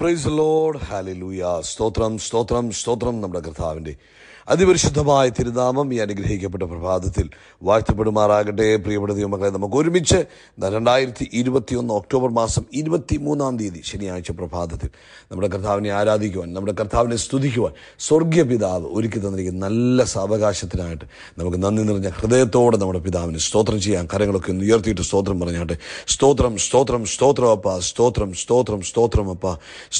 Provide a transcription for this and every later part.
price load hallelujah സ്തോത്രം സ്തോത്രം സ്തോത്രം നമ്മുടെ കർത്താവിൻ്റെ അതിപരിശുദ്ധമായ തിരുനാമം ഈ അനുഗ്രഹിക്കപ്പെട്ട പ്രഭാതത്തിൽ വാഴ്ത്തപ്പെടുമാറാകട്ടെ പ്രിയപ്പെട്ട ദൈവമക്കളെ നമുക്ക് ഒരുമിച്ച് രണ്ടായിരത്തി ഇരുപത്തിയൊന്ന് ഒക്ടോബർ മാസം ഇരുപത്തി മൂന്നാം തീയതി ശനിയാഴ്ച പ്രഭാതത്തിൽ നമ്മുടെ കർത്താവിനെ ആരാധിക്കുവാൻ നമ്മുടെ കർത്താവിനെ സ്തുതിക്കുവാൻ സ്വർഗീയ പിതാവ് ഒരുക്കി തന്നിരിക്കുന്ന നല്ല സാവകാശത്തിനായിട്ട് നമുക്ക് നന്ദി നിറഞ്ഞ ഹൃദയത്തോടെ നമ്മുടെ പിതാവിന് സ്തോത്രം ചെയ്യാൻ കരങ്ങളൊക്കെ ഒന്ന് ഉയർത്തിയിട്ട് സ്തോത്രം പറഞ്ഞാട്ടെ സ്തോത്രം സ്തോത്രം സ്തോത്രം അപ്പ സ്തോത്രം സ്തോത്രം സ്തോത്രം അപ്പ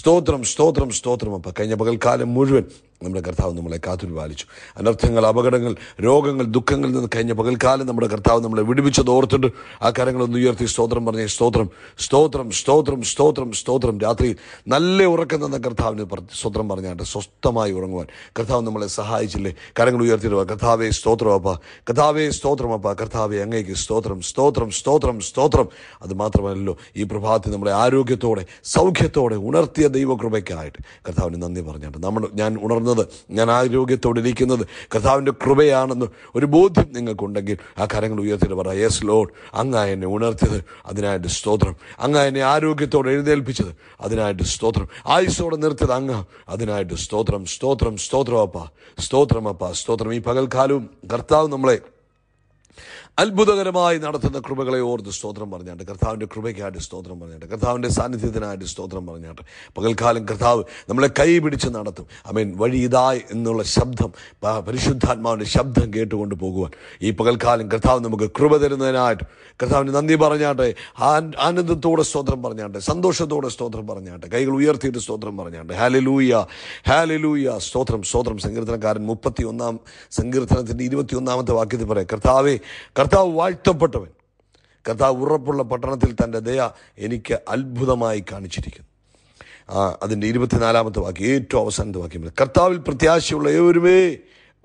സ്തോത്രം സ്തോത്രം സ്തോത്രം അപ്പ കഴിഞ്ഞ പകൽക്കാലം മുഴുവൻ നമ്മുടെ കർത്താവ് നമ്മളെ കാത്തുരുപാലിച്ചു അനർത്ഥങ്ങൾ അപകടങ്ങൾ രോഗങ്ങൾ ദുഃഖങ്ങളിൽ നിന്ന് കഴിഞ്ഞ പകൽക്കാലം നമ്മുടെ കർത്താവ് നമ്മളെ വിടുവിച്ചത് ഓർത്തിട്ട് ആ കാര്യങ്ങളൊന്ന് ഉയർത്തി സ്തോത്രം പറഞ്ഞ സ്തോത്രം സ്തോത്രം സ്തോത്രം സ്തോത്രം സ്തോത്രം രാത്രി നല്ല ഉറക്കം തന്ന കർത്താവിന് സ്തോത്രം പറഞ്ഞാട്ട് സ്വസ്ഥമായി ഉറങ്ങുവാൻ കർത്താവ് നമ്മളെ സഹായിച്ചില്ലേ കരങ്ങൾ ഉയർത്തിയിട്ട് കർത്താവെ സ്തോത്രം അപ്പ കഥാവേ സ്തോത്രം അപ്പ കർത്താവെ അങ്ങേക്ക് സ്തോത്രം സ്തോത്രം സ്തോത്രം സ്തോത്രം അത് മാത്രമല്ലല്ലോ ഈ പ്രഭാതത്തിൽ നമ്മളെ ആരോഗ്യത്തോടെ സൗഖ്യത്തോടെ ഉണർത്തിയ ദൈവകൃപയ്ക്കായിട്ട് കർത്താവിന് നന്ദി പറഞ്ഞാട്ട് നമ്മൾ ഞാൻ ഉണർന്ന ഇരിക്കുന്നത് ഞാൻ ആരോഗ്യത്തോടെ ഇരിക്കുന്നത് കഥാവിൻ്റെ കൃപയാണെന്ന് ഒരു ബോധ്യം നിങ്ങൾക്കുണ്ടെങ്കിൽ ആ കാര്യങ്ങൾ ഉയർത്തിട്ട് പറ യെസ് ലോഡ് അങ്ങ എന്നെ ഉണർത്തിയത് അതിനായിട്ട് സ്തോത്രം അങ്ങ എന്നെ ആരോഗ്യത്തോടെ എഴുന്നേൽപ്പിച്ചത് അതിനായിട്ട് സ്തോത്രം ആയുസോടെ നിർത്തിയത് അങ്ങ് അതിനായിട്ട് സ്തോത്രം സ്തോത്രം സ്തോത്രം അപ്പ സ്തോത്രം അപ്പ സ്തോത്രം ഈ പകൽക്കാലവും കർത്താവ് നമ്മളെ അത്ഭുതകരമായി നടത്തുന്ന കൃപകളെ ഓർത്ത് സ്തോത്രം പറഞ്ഞാട്ട് കർത്താവിൻ്റെ കൃപയ്ക്കായിട്ട് സ്തോത്രം പറഞ്ഞാട്ട് കർത്താവിൻ്റെ സാന്നിധ്യത്തിനായിട്ട് സ്തോത്രം പറഞ്ഞാട്ട് പകൽക്കാലം കർത്താവ് നമ്മളെ കൈ പിടിച്ച് നടത്തും അമീൻ വഴി ഇതായി എന്നുള്ള ശബ്ദം പരിശുദ്ധാത്മാവിൻ്റെ ശബ്ദം കേട്ടുകൊണ്ട് പോകുവാൻ ഈ പകൽക്കാലം കർത്താവ് നമുക്ക് കൃപ തരുന്നതിനായിട്ട് കർത്താവിന് നന്ദി പറഞ്ഞാട്ടെ ആനന്ദത്തോടെ സ്തോത്രം പറഞ്ഞാട്ടെ സന്തോഷത്തോടെ സ്തോത്രം പറഞ്ഞാട്ടെ കൈകൾ ഉയർത്തിയിട്ട് സ്തോത്രം പറഞ്ഞാട്ടെ ഹാലി ലൂയ സ്തോത്രം സ്തോത്രം സങ്കീർത്തനക്കാരൻ മുപ്പത്തി ഒന്നാം സങ്കീർത്തനത്തിൻ്റെ ഇരുപത്തി ഒന്നാമത്തെ വാക്യത്തിൽ പറയാം കർത്താവേ കർത്താവ് വാഴ്ത്തപ്പെട്ടവൻ കർത്താവ് ഉറപ്പുള്ള പട്ടണത്തിൽ തൻ്റെ ദയ എനിക്ക് അത്ഭുതമായി കാണിച്ചിരിക്കുന്നു അതിൻ്റെ ഇരുപത്തിനാലാമത്തെ വാക്യം ഏറ്റവും അവസാനത്തെ വാക്യം കർത്താവിൽ പ്രത്യാശയുള്ള ഏവരുമേ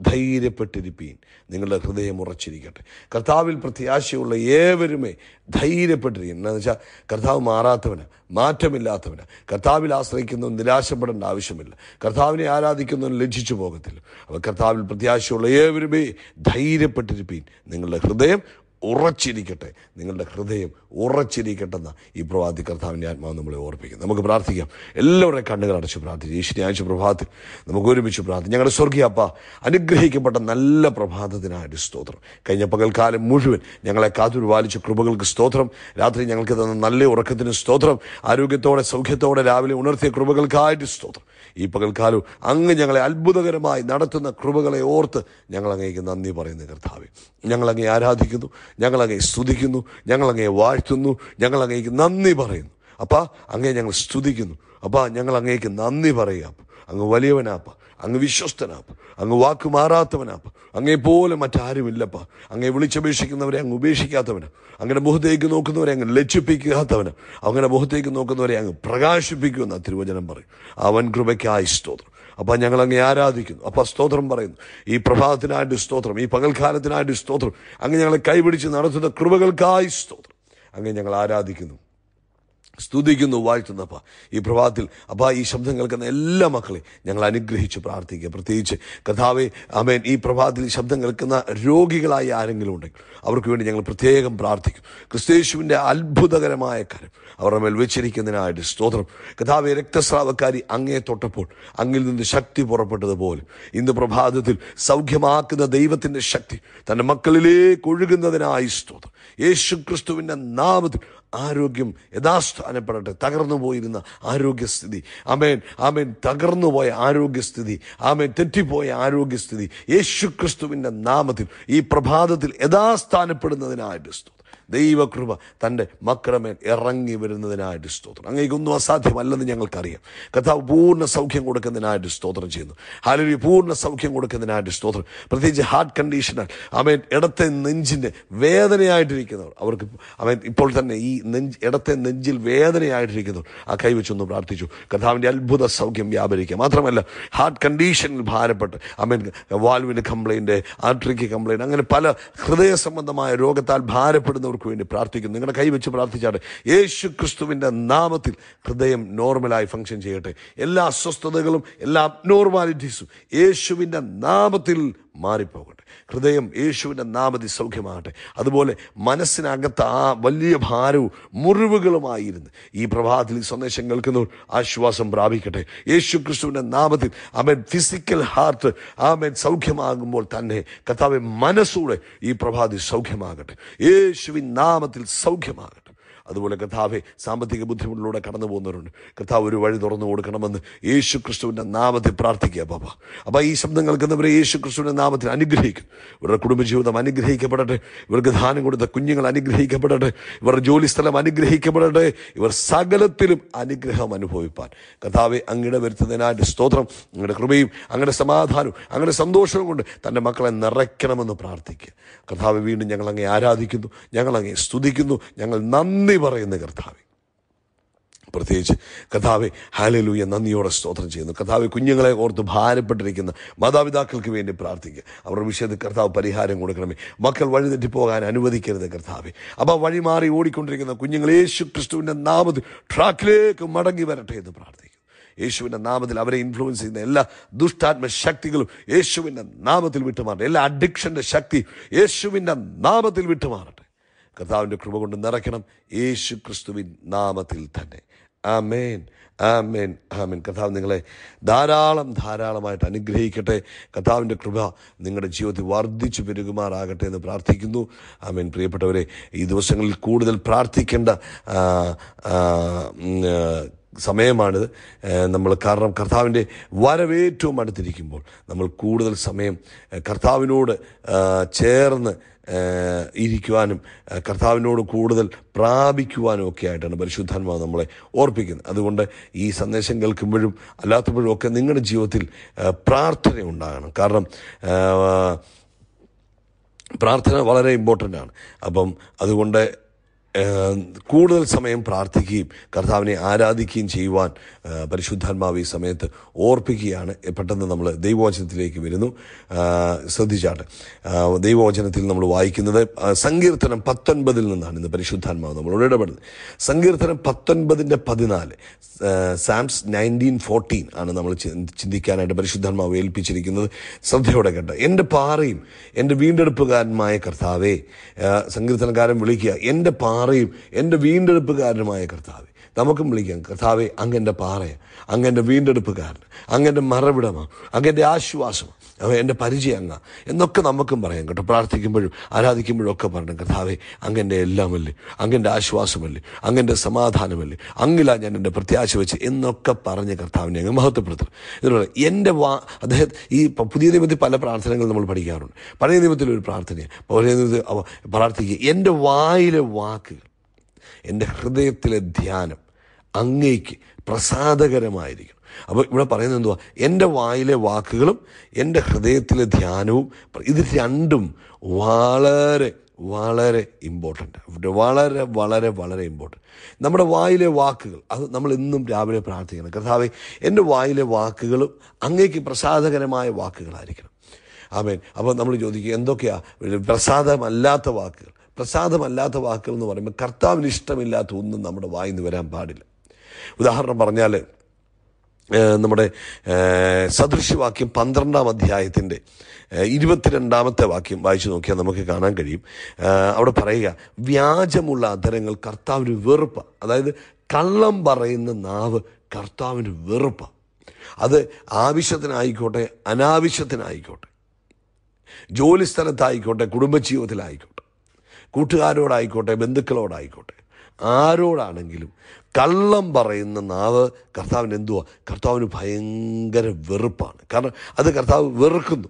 ധൈര്യപ്പെട്ടിരിപ്പീൻ നിങ്ങളുടെ ഹൃദയം ഉറച്ചിരിക്കട്ടെ കർത്താവിൽ പ്രത്യാശയുള്ള ഏവരുമേ ധൈര്യപ്പെട്ടിരിക്കും എന്താണെന്ന് വെച്ചാൽ കർത്താവ് മാറാത്തവന് മാറ്റമില്ലാത്തവന് കർത്താവിൽ ആശ്രയിക്കുന്നവൻ നിരാശപ്പെടേണ്ട ആവശ്യമില്ല കർത്താവിനെ ആരാധിക്കുന്നവൻ ലജ്ജിച്ചു പോകത്തില്ല അപ്പോൾ കർത്താവിൽ പ്രത്യാശയുള്ള ഏവരുമേ ധൈര്യപ്പെട്ടിരിപ്പീൻ നിങ്ങളുടെ ഹൃദയം ഉറച്ചിരിക്കട്ടെ നിങ്ങളുടെ ഹൃദയം ഉറച്ചിരിക്കട്ടെന്ന് ഈ പ്രഭാതി കർത്താവിൻ്റെ ആത്മാവ് നമ്മളെ ഓർപ്പിക്കുന്നു നമുക്ക് പ്രാർത്ഥിക്കാം എല്ലാവരുടെ കണ്ണുകൾ അടച്ച് പ്രാർത്ഥിച്ചു ഈ ശനിയാഴ്ച പ്രഭാതത്തിൽ നമുക്ക് ഒരുമിച്ച് പ്രാർത്ഥിക്കും ഞങ്ങളുടെ സ്വർഗീയപ്പ അനുഗ്രഹിക്കപ്പെട്ട നല്ല പ്രഭാതത്തിനായിട്ട് സ്തോത്രം കഴിഞ്ഞ പകൽക്കാലം മുഴുവൻ ഞങ്ങളെ കാത്തുരുപാലിച്ച കൃപകൾക്ക് സ്തോത്രം രാത്രി ഞങ്ങൾക്ക് തന്ന നല്ല ഉറക്കത്തിന് സ്തോത്രം ആരോഗ്യത്തോടെ സൗഖ്യത്തോടെ രാവിലെ ഉണർത്തിയ കൃപകൾക്കായിട്ട് സ്തോത്രം ഈ പകൽക്കാലവും അങ്ങ് ഞങ്ങളെ അത്ഭുതകരമായി നടത്തുന്ന കൃപകളെ ഓർത്ത് ഞങ്ങൾ നന്ദി പറയുന്നു കർത്താവ് ഞങ്ങൾ ആരാധിക്കുന്നു ഞങ്ങൾ സ്തുതിക്കുന്നു ഞങ്ങൾ വാഴ്ത്തുന്നു ഞങ്ങൾ നന്ദി പറയുന്നു അപ്പം അങ്ങേ ഞങ്ങൾ സ്തുതിക്കുന്നു അപ്പം ഞങ്ങൾ നന്ദി പറയാം അങ്ങ് വലിയവനാപ്പ അങ്ങ് വിശ്വസ്തനാപ്പ് അങ്ങ് വാക്ക് മാറാത്തവനാപ്പ് അങ്ങേപ്പോലെ മറ്റാരുമില്ലപ്പ അങ്ങേ വിളിച്ചപേക്ഷിക്കുന്നവരെ അങ്ങ് ഉപേക്ഷിക്കാത്തവന് അങ്ങനെ മുഖത്തേക്ക് നോക്കുന്നവരെ അങ്ങ് ലജ്ജിപ്പിക്കാത്തവന് അങ്ങനെ മുഖത്തേക്ക് നോക്കുന്നവരെ അങ്ങ് പ്രകാശിപ്പിക്കുമെന്ന് തിരുവചനം പറയും അവൻ കൃപയ്ക്കായി സ്തോത്രം അപ്പം ഞങ്ങൾ അങ്ങ് ആരാധിക്കുന്നു അപ്പം സ്തോത്രം പറയുന്നു ഈ പ്രഭാതത്തിനായിട്ട് സ്തോത്രം ഈ പകൽക്കാലത്തിനായിട്ട് സ്തോത്രം അങ്ങ് ഞങ്ങളെ കൈപിടിച്ച് നടത്തുന്ന കൃപകൾക്കായി സ്തോത്രം അങ്ങ് ഞങ്ങൾ ആരാധിക്കുന്നു സ്തുതിക്കുന്നു വാഴ്ത്തുന്നപ്പ ഈ പ്രഭാതത്തിൽ അപ്പ ഈ ശബ്ദം കേൾക്കുന്ന എല്ലാ മക്കളെ ഞങ്ങൾ അനുഗ്രഹിച്ച് പ്രാർത്ഥിക്കുക പ്രത്യേകിച്ച് കഥാവെ അമേൻ ഈ പ്രഭാതത്തിൽ ഈ ശബ്ദം കേൾക്കുന്ന രോഗികളായ ആരെങ്കിലും ഉണ്ടെങ്കിൽ അവർക്ക് വേണ്ടി ഞങ്ങൾ പ്രത്യേകം പ്രാർത്ഥിക്കും ക്രിസ്തേശുവിൻ്റെ അത്ഭുതകരമായ കാര്യം അവരുടെ മേൽ വെച്ചിരിക്കുന്നതിനായിട്ട് സ്തോത്രം കഥാവെ രക്തസ്രാവക്കാരി അങ്ങേ തൊട്ടപ്പോൾ അങ്ങിൽ നിന്ന് ശക്തി പുറപ്പെട്ടതുപോലെ ഇന്ന് പ്രഭാതത്തിൽ സൗഖ്യമാക്കുന്ന ദൈവത്തിൻ്റെ ശക്തി തൻ്റെ മക്കളിലേക്ക് ഒഴുകുന്നതിനായി സ്തോത്രം യേശു ക്രിസ്തുവിൻ്റെ നാമത്തിൽ ആരോഗ്യം യഥാസ്ഥാനപ്പെടട്ടെ തകർന്നു പോയിരുന്ന ആരോഗ്യസ്ഥിതി ആമേൻ ആമേൻ തകർന്നു പോയ ആരോഗ്യസ്ഥിതി ആമേൻ തെറ്റിപ്പോയ ആരോഗ്യസ്ഥിതി യേശുക്രിസ്തുവിൻ്റെ നാമത്തിൽ ഈ പ്രഭാതത്തിൽ യഥാസ്ഥാനപ്പെടുന്നതിനായ ക്രിസ്തു ദൈവകൃപ തൻ്റെ മക്രമേൽ ഇറങ്ങി വരുന്നതിനായിട്ട് സ്തോത്രം അങ്ങേക്കൊന്നും അസാധ്യമല്ലെന്ന് ഞങ്ങൾക്കറിയാം കഥാവ് പൂർണ്ണ സൗഖ്യം കൊടുക്കുന്നതിനായിട്ട് സ്തോത്രം ചെയ്യുന്നു ഹാലൊരു പൂർണ്ണ സൗഖ്യം കൊടുക്കുന്നതിനായിട്ട് സ്തോത്രം പ്രത്യേകിച്ച് ഹാർട്ട് കണ്ടീഷനാൽ അവൻ ഇടത്തെ നെഞ്ചിൻ്റെ വേദനയായിട്ടിരിക്കുന്നവർ അവർക്ക് അവൻ ഇപ്പോൾ തന്നെ ഈ നെഞ്ച് ഇടത്തെ നെഞ്ചിൽ വേദനയായിട്ടിരിക്കുന്നവർ ആ കൈവച്ചൊന്ന് പ്രാർത്ഥിച്ചു കഥാവിൻ്റെ അത്ഭുത സൗഖ്യം വ്യാപരിക്കുക മാത്രമല്ല ഹാർട്ട് കണ്ടീഷനിൽ ഭാരപ്പെട്ട് അമേൻ വാൽവിൻ്റെ കംപ്ലൈൻറ്റ് ആർട്രിക്ക് കംപ്ലൈൻറ്റ് അങ്ങനെ പല ഹൃദയ സംബന്ധമായ രോഗത്താൽ ഭാരപ്പെടുന്നവർ നമുക്ക് വേണ്ടി പ്രാർത്ഥിക്കുന്നു നിങ്ങളുടെ കൈ വെച്ച് യേശു ക്രിസ്തുവിൻ്റെ നാമത്തിൽ ഹൃദയം നോർമലായി ഫങ്ഷൻ ചെയ്യട്ടെ എല്ലാ അസ്വസ്ഥതകളും എല്ലാ അബ്നോർമാലിറ്റീസും യേശുവിൻ്റെ നാമത്തിൽ മാറിപ്പോകട്ടെ ഹൃദയം യേശുവിൻ്റെ നാമതി സൗഖ്യമാകട്ടെ അതുപോലെ മനസ്സിനകത്ത് ആ വലിയ ഭാരവും മുറിവുകളുമായിരുന്നു ഈ പ്രഭാതത്തിൽ സന്ദേശം കേൾക്കുന്നവർ ആശ്വാസം പ്രാപിക്കട്ടെ യേശു ക്രിസ്തുവിൻ്റെ നാമത്തിൽ അവൻ ഫിസിക്കൽ ഹാർട്ട് ആമേൻ സൗഖ്യമാകുമ്പോൾ തന്നെ കഥാവ് മനസ്സൂടെ ഈ പ്രഭാതി സൗഖ്യമാകട്ടെ യേശുവിൻ നാമത്തിൽ സൗഖ്യമാകട്ടെ അതുപോലെ കഥാവെ സാമ്പത്തിക ബുദ്ധിമുട്ടിലൂടെ കടന്നു പോകുന്നവരുണ്ട് കഥാവ് ഒരു വഴി തുറന്നു കൊടുക്കണമെന്ന് യേശു ക്രിസ്തുവിൻ്റെ നാമത്തിൽ പ്രാർത്ഥിക്കുക ബാബ അപ്പം ഈ ശബ്ദം കേൾക്കുന്നവരെ യേശു ക്രിസ്തുവിൻ്റെ നാമത്തിൽ അനുഗ്രഹിക്കും ഇവരുടെ കുടുംബജീവിതം അനുഗ്രഹിക്കപ്പെടട്ടെ ഇവർക്ക് ദാനം കൊടുത്ത കുഞ്ഞുങ്ങൾ അനുഗ്രഹിക്കപ്പെടട്ടെ ഇവരുടെ ജോലി സ്ഥലം അനുഗ്രഹിക്കപ്പെടട്ടെ ഇവർ സകലത്തിലും അനുഗ്രഹം അനുഭവിപ്പാൻ കഥാവെ അങ്ങയുടെ വരുത്തുന്നതിനായിട്ട് സ്തോത്രം അങ്ങയുടെ കൃപയും അങ്ങയുടെ സമാധാനവും അങ്ങയുടെ സന്തോഷവും കൊണ്ട് തൻ്റെ മക്കളെ നിറയ്ക്കണമെന്ന് പ്രാർത്ഥിക്കുക കർത്താവ് വീണ്ടും ഞങ്ങൾ അങ്ങേ ആരാധിക്കുന്നു ഞങ്ങൾ അങ്ങേ സ്തുതിക്കുന്നു ഞങ്ങൾ നന്ദി പറയുന്നു കർത്താവ് പ്രത്യേകിച്ച് കഥാവെ ഹാലലൂയ നന്ദിയോടെ സ്തോത്രം ചെയ്യുന്നു കഥാവെ കുഞ്ഞുങ്ങളെ ഓർത്ത് ഭാരപ്പെട്ടിരിക്കുന്ന മാതാപിതാക്കൾക്ക് വേണ്ടി പ്രാർത്ഥിക്കുക അവരുടെ വിഷയത്തിൽ കർത്താവ് പരിഹാരം കൊടുക്കണമേ മക്കൾ വഴിതെറ്റി പോകാൻ അനുവദിക്കരുത് കർത്താവെ അപ്പോൾ വഴിമാറി ഓടിക്കൊണ്ടിരിക്കുന്ന കുഞ്ഞുങ്ങൾ യേശു ക്രിസ്തുവിൻ്റെ നാമത്തിൽ ട്രാക്കിലേക്ക് മടങ്ങി വരട്ടെ എന്ന് പ്രാർത്ഥിക്കുക യേശുവിൻ്റെ നാമത്തിൽ അവരെ ഇൻഫ്ലുവൻസ് ചെയ്യുന്ന എല്ലാ ദുഷ്ടാത്മ ശക്തികളും യേശുവിൻ്റെ നാമത്തിൽ വിട്ടുമാറട്ടെ എല്ലാ അഡിക്ഷൻ്റെ ശക്തി യേശുവിൻ്റെ നാമത്തിൽ വിട്ടുമാറട്ടെ കർത്താവിൻ്റെ കൃപ കൊണ്ട് നിറയ്ക്കണം യേശു ക്രിസ്തുവിൻ നാമത്തിൽ തന്നെ ആമേൻ ആമേൻ ആമേൻ കഥാവ് നിങ്ങളെ ധാരാളം ധാരാളമായിട്ട് അനുഗ്രഹിക്കട്ടെ കഥാവിൻ്റെ കൃപ നിങ്ങളുടെ ജീവിതത്തിൽ വർദ്ധിച്ചു പെരുകുമാറാകട്ടെ എന്ന് പ്രാർത്ഥിക്കുന്നു ആമേൻ പ്രിയപ്പെട്ടവരെ ഈ ദിവസങ്ങളിൽ കൂടുതൽ പ്രാർത്ഥിക്കേണ്ട സമയമാണ് നമ്മൾ കാരണം കർത്താവിൻ്റെ വരവേറ്റവും അടുത്തിരിക്കുമ്പോൾ നമ്മൾ കൂടുതൽ സമയം കർത്താവിനോട് ചേർന്ന് ഇരിക്കുവാനും കർത്താവിനോട് കൂടുതൽ പ്രാപിക്കുവാനും ഒക്കെ ആയിട്ടാണ് പരിശുദ്ധാത്മാവ് നമ്മളെ ഓർപ്പിക്കുന്നത് അതുകൊണ്ട് ഈ സന്ദേശം കേൾക്കുമ്പോഴും അല്ലാത്തപ്പോഴും ഒക്കെ നിങ്ങളുടെ ജീവിതത്തിൽ പ്രാർത്ഥന ഉണ്ടാകണം കാരണം പ്രാർത്ഥന വളരെ ഇമ്പോർട്ടൻ്റ് ആണ് അപ്പം അതുകൊണ്ട് കൂടുതൽ സമയം പ്രാർത്ഥിക്കുകയും കർത്താവിനെ ആരാധിക്കുകയും ചെയ്യുവാൻ പരിശുദ്ധാത്മാവ് ഈ സമയത്ത് ഓർപ്പിക്കുകയാണ് പെട്ടെന്ന് നമ്മൾ ദൈവവചനത്തിലേക്ക് വരുന്നു ശ്രദ്ധിച്ചാട്ട് ദൈവവചനത്തിൽ നമ്മൾ വായിക്കുന്നത് സങ്കീർത്തനം പത്തൊൻപതിൽ നിന്നാണ് ഇന്ന് പരിശുദ്ധാത്മാവ് നമ്മളോട് ഇടപെടുന്നത് സങ്കീർത്തനം പത്തൊൻപതിൻ്റെ പതിനാല് സാംസ് നയൻറ്റീൻ ഫോർട്ടീൻ ആണ് നമ്മൾ ചിന്തിക്കാനായിട്ട് പരിശുദ്ധാത്മാവ് ഏൽപ്പിച്ചിരിക്കുന്നത് ശ്രദ്ധയോടെ കേട്ട എൻ്റെ പാറയും എൻ്റെ വീണ്ടെടുപ്പുകാരനുമായ കർത്താവേ സങ്കീർത്തനക്കാരൻ വിളിക്കുക എൻ്റെ പാ മാറിയും എൻ്റെ വീണ്ടെടുപ്പുകാരനുമായ കർത്താവ് നമുക്കും വിളിക്കാം കർത്താവെ അങ്ങൻ്റെ പാറയെ അങ്ങൻ്റെ വീണ്ടെടുപ്പുകാരൻ അങ്ങൻ്റെ മറവിടമാണ് അങ്ങൻ്റെ ആശ്വാസം എൻ്റെ അങ്ങ എന്നൊക്കെ നമുക്കും പറയാം കേട്ടോ പ്രാർത്ഥിക്കുമ്പോഴും ആരാധിക്കുമ്പോഴും ഒക്കെ പറയണം കർത്താവെ അങ്ങൻ്റെ എല്ലാമല്ലേ അങ്ങൻ്റെ ആശ്വാസമല്ലേ അങ്ങൻ്റെ സമാധാനമല്ലേ അങ്ങില ഞാൻ എൻ്റെ പ്രത്യാശ വെച്ച് എന്നൊക്കെ പറഞ്ഞ് കർത്താവിനെ അങ്ങ് മഹത്വപ്പെടുത്തണം ഇതിലൂടെ എൻ്റെ വാ അദ്ദേഹം ഈ പുതിയ നിയമത്തിൽ പല പ്രാർത്ഥനകൾ നമ്മൾ പഠിക്കാറുണ്ട് പഴയ നിയമത്തിലൊരു പ്രാർത്ഥനയാണ് പഴയ നിയമത്തിൽ പ്രാർത്ഥിക്കുക എൻ്റെ വായിലെ വാക്കുകൾ എൻ്റെ ഹൃദയത്തിലെ ധ്യാനം അങ്ങേക്ക് പ്രസാദകരമായിരിക്കണം അപ്പോൾ ഇവിടെ പറയുന്നത് എന്തുവാ എൻ്റെ വായിലെ വാക്കുകളും എൻ്റെ ഹൃദയത്തിലെ ധ്യാനവും ഇത് രണ്ടും വളരെ വളരെ ഇമ്പോർട്ടൻ്റ് വളരെ വളരെ വളരെ ഇമ്പോർട്ടൻ്റ് നമ്മുടെ വായിലെ വാക്കുകൾ അത് നമ്മൾ എന്നും രാവിലെ പ്രാർത്ഥിക്കണം കർത്താവെ എൻ്റെ വായിലെ വാക്കുകളും അങ്ങേക്ക് പ്രസാദകരമായ വാക്കുകളായിരിക്കണം ആമേൻ അപ്പോൾ നമ്മൾ ചോദിക്കുക എന്തൊക്കെയാണ് പ്രസാദമല്ലാത്ത വാക്കുകൾ പ്രസാദമല്ലാത്ത വാക്കുകൾ എന്ന് പറയുമ്പോൾ കർത്താവിന് ഇഷ്ടമില്ലാത്ത ഒന്നും നമ്മുടെ വായിന്ന് വരാൻ പാടില്ല ഉദാഹരണം പറഞ്ഞാൽ നമ്മുടെ സദൃശ്യവാക്യം പന്ത്രണ്ടാം അധ്യായത്തിൻ്റെ ഇരുപത്തിരണ്ടാമത്തെ വാക്യം വായിച്ചു നോക്കിയാൽ നമുക്ക് കാണാൻ കഴിയും അവിടെ പറയുക വ്യാജമുള്ള അധരങ്ങൾ കർത്താവിന് വെറുപ്പ് അതായത് കള്ളം പറയുന്ന നാവ് കർത്താവിന് വെറുപ്പ് അത് ആവശ്യത്തിനായിക്കോട്ടെ അനാവശ്യത്തിനായിക്കോട്ടെ ജോലി സ്ഥലത്തായിക്കോട്ടെ കുടുംബജീവിതത്തിലായിക്കോട്ടെ കൂട്ടുകാരോടായിക്കോട്ടെ ബന്ധുക്കളോടായിക്കോട്ടെ ആരോടാണെങ്കിലും കള്ളം പറയുന്ന നാവ് കർത്താവിന് എന്തുവാ കർത്താവിന് ഭയങ്കര വെറുപ്പാണ് കാരണം അത് കർത്താവ് വെറുക്കുന്നു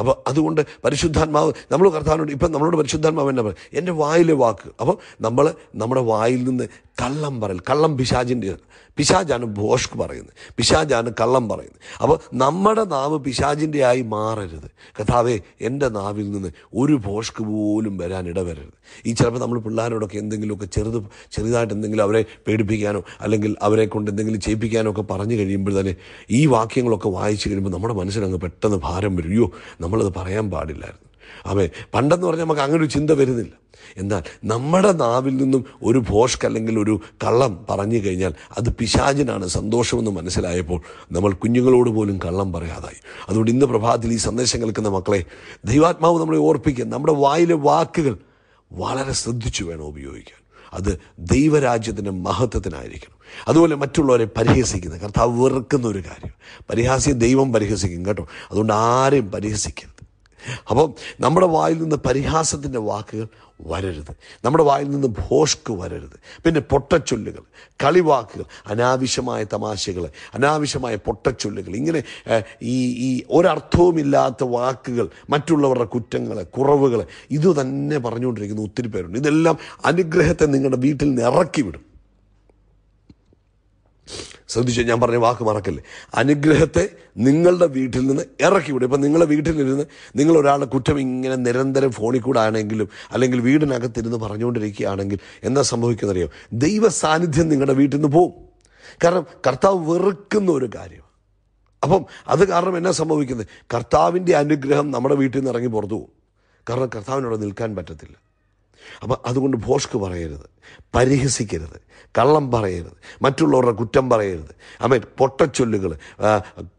അപ്പോൾ അതുകൊണ്ട് പരിശുദ്ധാത്മാവ് നമ്മൾ കർത്താവിനോട് ഇപ്പം നമ്മളോട് പരിശുദ്ധാത്മാവ് എന്നെ പറയും എൻ്റെ വായിലെ വാക്ക് അപ്പോൾ നമ്മൾ നമ്മുടെ വായിൽ നിന്ന് കള്ളം പറയൽ കള്ളം പിശാജിൻ്റെ പിശാജാണ് ഭോഷ്ക് പറയുന്നത് പിശാജാണ് കള്ളം പറയുന്നത് അപ്പോൾ നമ്മുടെ നാവ് പിശാജിൻ്റെ ആയി മാറരുത് കഥാവേ എൻ്റെ നാവിൽ നിന്ന് ഒരു ഭോഷ്ക് പോലും വരാൻ ഇടവരരുത് ഈ ചിലപ്പോൾ നമ്മൾ പിള്ളേരോടൊക്കെ എന്തെങ്കിലുമൊക്കെ ചെറുത് ചെറുതായിട്ട് എന്തെങ്കിലും അവരെ പേടിപ്പിക്കാനോ അല്ലെങ്കിൽ അവരെ കൊണ്ട് എന്തെങ്കിലും ചെയ്യിപ്പിക്കാനോ ഒക്കെ പറഞ്ഞു കഴിയുമ്പോൾ തന്നെ ഈ വാക്യങ്ങളൊക്കെ വായിച്ചു കഴിയുമ്പോൾ നമ്മുടെ മനസ്സിനങ്ങ് പെട്ടെന്ന് ഭാരം വരും അയ്യോ നമ്മളത് പറയാൻ പാടില്ലായിരുന്നു ആമേ പണ്ടെന്ന് പറഞ്ഞാൽ നമുക്ക് അങ്ങനെ ഒരു ചിന്ത വരുന്നില്ല എന്നാൽ നമ്മുടെ നാവിൽ നിന്നും ഒരു ഭോഷ്ക് അല്ലെങ്കിൽ ഒരു കള്ളം പറഞ്ഞു കഴിഞ്ഞാൽ അത് പിശാചിനാണ് സന്തോഷമെന്ന് മനസ്സിലായപ്പോൾ നമ്മൾ കുഞ്ഞുങ്ങളോട് പോലും കള്ളം പറയാതായി അതുകൊണ്ട് ഇന്ന് പ്രഭാതത്തിൽ ഈ സന്ദേശം കേൾക്കുന്ന മക്കളെ ദൈവാത്മാവ് നമ്മളെ ഓർപ്പിക്കുക നമ്മുടെ വായിലെ വാക്കുകൾ വളരെ ശ്രദ്ധിച്ചു വേണം ഉപയോഗിക്കാൻ അത് ദൈവരാജ്യത്തിൻ്റെ മഹത്വത്തിനായിരിക്കണം അതുപോലെ മറ്റുള്ളവരെ പരിഹസിക്കുന്ന കർത്താവ് വെറുക്കുന്ന ഒരു കാര്യം പരിഹാസിയെ ദൈവം പരിഹസിക്കും കേട്ടോ അതുകൊണ്ട് ആരെയും പരിഹസിക്കരുത് അപ്പോൾ നമ്മുടെ വായിൽ നിന്ന് പരിഹാസത്തിൻ്റെ വാക്കുകൾ വരരുത് നമ്മുടെ വായിൽ നിന്ന് ഭോഷ്ക്ക് വരരുത് പിന്നെ പൊട്ടച്ചൊല്ലുകൾ കളിവാക്കുകൾ അനാവശ്യമായ തമാശകൾ അനാവശ്യമായ പൊട്ടച്ചൊല്ലുകൾ ഇങ്ങനെ ഈ ഈ ഒരർത്ഥവുമില്ലാത്ത വാക്കുകൾ മറ്റുള്ളവരുടെ കുറ്റങ്ങൾ കുറവുകൾ ഇത് തന്നെ പറഞ്ഞുകൊണ്ടിരിക്കുന്ന ഒത്തിരി പേരുണ്ട് ഇതെല്ലാം അനുഗ്രഹത്തെ നിങ്ങളുടെ വീട്ടിൽ നിന്ന് ഇറക്കി വിടും ശ്രദ്ധിച്ച് ഞാൻ പറഞ്ഞ വാക്ക് മറക്കല്ലേ അനുഗ്രഹത്തെ നിങ്ങളുടെ വീട്ടിൽ നിന്ന് ഇറക്കി വിടും ഇപ്പം നിങ്ങളുടെ വീട്ടിലിരുന്ന് നിങ്ങൾ ഒരാളുടെ കുറ്റം ഇങ്ങനെ നിരന്തരം ഫോണിൽ കൂടെ ആണെങ്കിലും അല്ലെങ്കിൽ വീടിനകത്തിരുന്ന് പറഞ്ഞുകൊണ്ടിരിക്കുകയാണെങ്കിൽ എന്താ സംഭവിക്കുന്നറിയോ ദൈവ സാന്നിധ്യം നിങ്ങളുടെ വീട്ടിൽ നിന്ന് പോവും കാരണം കർത്താവ് വെറുക്കുന്ന ഒരു കാര്യം അപ്പം അത് കാരണം എന്നാ സംഭവിക്കുന്നത് കർത്താവിൻ്റെ അനുഗ്രഹം നമ്മുടെ വീട്ടിൽ നിന്ന് ഇറങ്ങി പുറത്തു പോകും കാരണം കർത്താവിനോട് നിൽക്കാൻ പറ്റത്തില്ല അപ്പം അതുകൊണ്ട് ഭോഷ്ക്ക് പറയരുത് പരിഹസിക്കരുത് കള്ളം പറയരുത് മറ്റുള്ളവരുടെ കുറ്റം പറയരുത് അമ്മ പൊട്ടച്ചൊല്ലുകൾ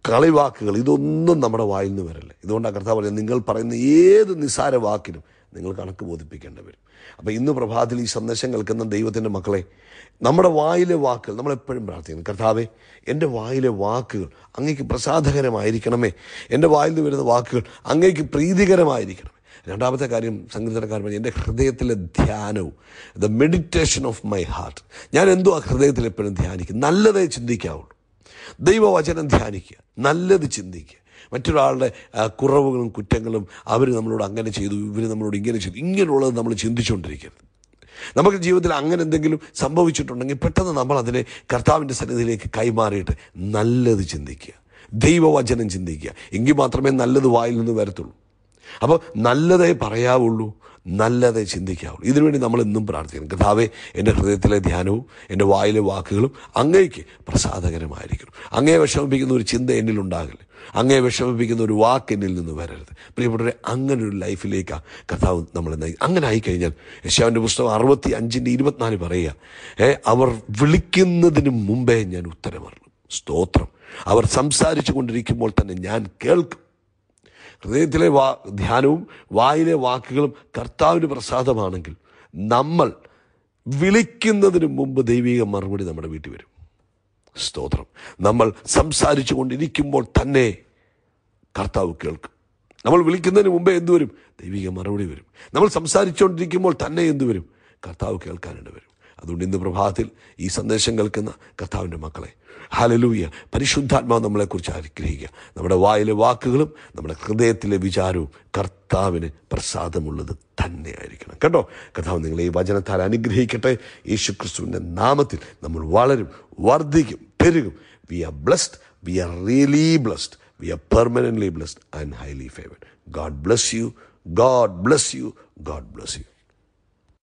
കളിവാക്കുകൾ ഇതൊന്നും നമ്മുടെ വായിൽ നിന്ന് വരല്ല ഇതുകൊണ്ടാണ് കർത്താവ് പറയുന്നത് നിങ്ങൾ പറയുന്ന ഏത് നിസാര വാക്കിനും നിങ്ങൾ കണക്ക് ബോധിപ്പിക്കേണ്ടി വരും അപ്പോൾ ഇന്ന് പ്രഭാതത്തിൽ ഈ സന്ദേശം കേൾക്കുന്ന ദൈവത്തിൻ്റെ മക്കളെ നമ്മുടെ വായിലെ വാക്കുകൾ നമ്മളെപ്പോഴും പ്രാർത്ഥിക്കുന്നു കർത്താവെ എൻ്റെ വായിലെ വാക്കുകൾ അങ്ങേക്ക് പ്രസാദകരമായിരിക്കണമേ എൻ്റെ വായിൽ നിന്ന് വരുന്ന വാക്കുകൾ അങ്ങേക്ക് പ്രീതികരമായിരിക്കണം രണ്ടാമത്തെ കാര്യം സങ്കീർത്തനക്കാരൻ പറഞ്ഞു എൻ്റെ ഹൃദയത്തിലെ ധ്യാനവും the meditation of my heart ഞാൻ എന്തോ ആ ഹൃദയത്തിൽ എപ്പോഴും ധ്യാനിക്കും നല്ലതേ ചിന്തിക്കാവുള്ളൂ ദൈവവചനം ധ്യാനിക്കുക നല്ലത് ചിന്തിക്കുക മറ്റൊരാളുടെ കുറവുകളും കുറ്റങ്ങളും അവർ നമ്മളോട് അങ്ങനെ ചെയ്തു ഇവർ നമ്മളോട് ഇങ്ങനെ ചെയ്തു ഇങ്ങനെയുള്ളത് നമ്മൾ ചിന്തിച്ചുകൊണ്ടിരിക്കരുത് നമുക്ക് ജീവിതത്തിൽ അങ്ങനെ എന്തെങ്കിലും സംഭവിച്ചിട്ടുണ്ടെങ്കിൽ പെട്ടെന്ന് നമ്മൾ അതിനെ കർത്താവിൻ്റെ സന്നിധിയിലേക്ക് കൈമാറിയിട്ട് നല്ലത് ചിന്തിക്കുക ദൈവവചനം ചിന്തിക്കുക എങ്കിൽ മാത്രമേ നല്ലത് വായിൽ നിന്ന് വരത്തുള്ളൂ അപ്പോൾ നല്ലതേ പറയാവുള്ളൂ നല്ലതേ ചിന്തിക്കാവുള്ളൂ ഇതിനുവേണ്ടി നമ്മൾ എന്നും പ്രാർത്ഥിക്കണം കഥാവെ എൻ്റെ ഹൃദയത്തിലെ ധ്യാനവും എൻ്റെ വായിലെ വാക്കുകളും അങ്ങേക്ക് പ്രസാദകരമായിരിക്കണം അങ്ങേ വിഷമിപ്പിക്കുന്ന ഒരു ചിന്ത എന്നിൽ ഉണ്ടാകില്ല അങ്ങേ വിഷമിപ്പിക്കുന്ന ഒരു വാക്ക് എന്നിൽ നിന്ന് വരരുത് പ്രിയപ്പെട്ടവരെ അങ്ങനെ ഒരു ലൈഫിലേക്കാണ് കഥാവ് നമ്മൾ അങ്ങനെ ആയിക്കഴിഞ്ഞാൽ യശാവിൻ്റെ പുസ്തകം അറുപത്തി അഞ്ചിൻ്റെ ഇരുപത്തിനാല് പറയുക ഏ അവർ വിളിക്കുന്നതിന് മുമ്പേ ഞാൻ ഉത്തരമറിയും സ്തോത്രം അവർ സംസാരിച്ചു കൊണ്ടിരിക്കുമ്പോൾ തന്നെ ഞാൻ കേൾക്കും ഹൃദയത്തിലെ വാ ധ്യാനവും വായിലെ വാക്കുകളും കർത്താവിന് പ്രസാദമാണെങ്കിൽ നമ്മൾ വിളിക്കുന്നതിന് മുമ്പ് ദൈവിക മറുപടി നമ്മുടെ വീട്ടിൽ വരും സ്തോത്രം നമ്മൾ സംസാരിച്ചു കൊണ്ടിരിക്കുമ്പോൾ തന്നെ കർത്താവ് കേൾക്കും നമ്മൾ വിളിക്കുന്നതിന് മുമ്പേ എന്തു വരും ദൈവിക മറുപടി വരും നമ്മൾ സംസാരിച്ചുകൊണ്ടിരിക്കുമ്പോൾ തന്നെ എന്തു വരും കർത്താവ് കേൾക്കാനുണ്ട് വരും അതുകൊണ്ട് ഇന്ന് പ്രഭാതത്തിൽ ഈ സന്ദേശം കേൾക്കുന്ന കർത്താവിൻ്റെ മക്കളെ ഹലലൂയ പരിശുദ്ധാത്മാവ് നമ്മളെക്കുറിച്ച് ആഗ്രഹിക്കുക നമ്മുടെ വായിലെ വാക്കുകളും നമ്മുടെ ഹൃദയത്തിലെ വിചാരവും കർത്താവിന് പ്രസാദമുള്ളത് തന്നെ ആയിരിക്കണം കേട്ടോ കർത്താവ് നിങ്ങളെ ഈ വചനത്താൽ അനുഗ്രഹിക്കട്ടെ യേശു ക്രിസ്തുവിൻ്റെ നാമത്തിൽ നമ്മൾ വളരും വർദ്ധിക്കും പെരുകും we are blessed we are really blessed we are permanently blessed and highly favoured God bless you God bless you God bless U